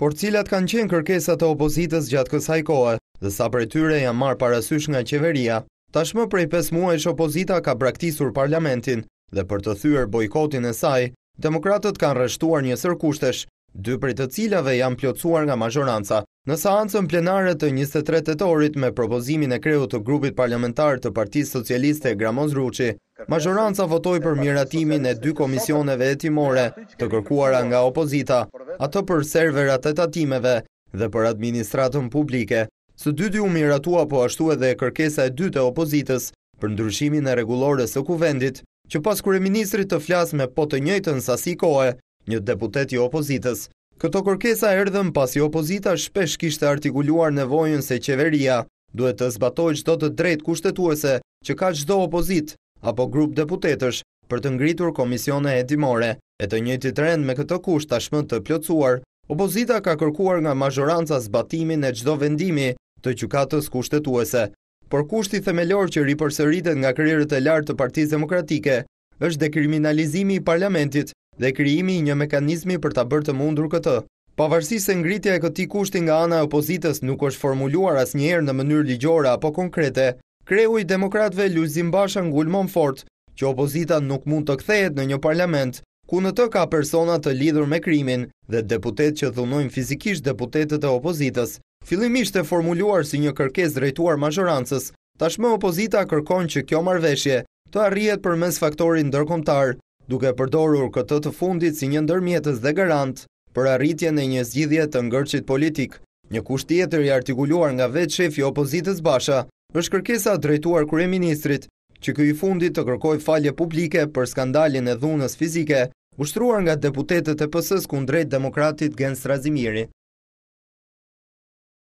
por cilat kanë qenë kërkesat të opozitës gjatë kësaj kohë, dhe sa për tyre janë marë parasysh nga qeveria. Tashmë prej 5 muajsh opozita ka praktisur parlamentin, dhe për të thyër bojkotin e saj, demokratët kanë rështuar një sërkushtesh, dy për të cilave janë pjotsuar nga majoranca. Në saancën plenare të 23 tëtorit me propozimin e kreut të grupit parlamentar të partijë socialiste Gramoz Ruqi, majoranca votoj për miratimin e dy komisioneve etimore të kërkuara nga opozita, ato për serverat e tatimeve dhe për administratën publike. Së dyti u miratua po ashtu edhe kërkesa e dytë e opozitës për ndryshimin e regulore së kuvendit, që pas kërë ministrit të flasë me po të njëjtën sa si kohë, një deputet i opozitës. Këto kërkesa erdhëm pas i opozita shpesh kishtë artikuluar nevojën se qeveria duhet të zbatoj qdo të drejt kushtetuese që ka qdo opozit apo grup deputetësh për të ngritur komisione e E të njëti trend me këtë kusht tashmë të plëcuar, opozita ka kërkuar nga mazhoranca zbatimin e gjdo vendimi të qukatës kushtetuese. Por kushti themelor që ripër nga kërirët e lartë të partiz demokratike, është dekriminalizimi i parlamentit dhe kriimi i një mekanizmi për të bërë të mundur këtë. Pavarësi se ngritja e këti kushti nga ana e opozitas nuk është formuluar as njerë në mënyrë ligjora apo konkrete, kreu i demokratve Luzim Basha ngulmon fort që opozita nuk mund të kthejet në një parlament, ku në të ka persona të lidhur me krimin dhe deputet që dhunojnë fizikisht deputetet e opozitës. Filimisht e formuluar si një kërkes drejtuar mazhorancës, tashme opozita kërkon që kjo marveshje të arrijet për mes faktorin dërkomtar, duke përdorur këtë të fundit si një ndërmjetës dhe garant për arritje në një zgjidhje të ngërqit politik. Një kusht tjetër i artikuluar nga vetë shefi opozitës basha, është kërkesa drejtuar kërë ministrit që këj fundit të kërkoj falje publike për skandalin e dhunës fizike ushtruar nga deputetet e pësës kundrejt demokratit Gens Razimiri,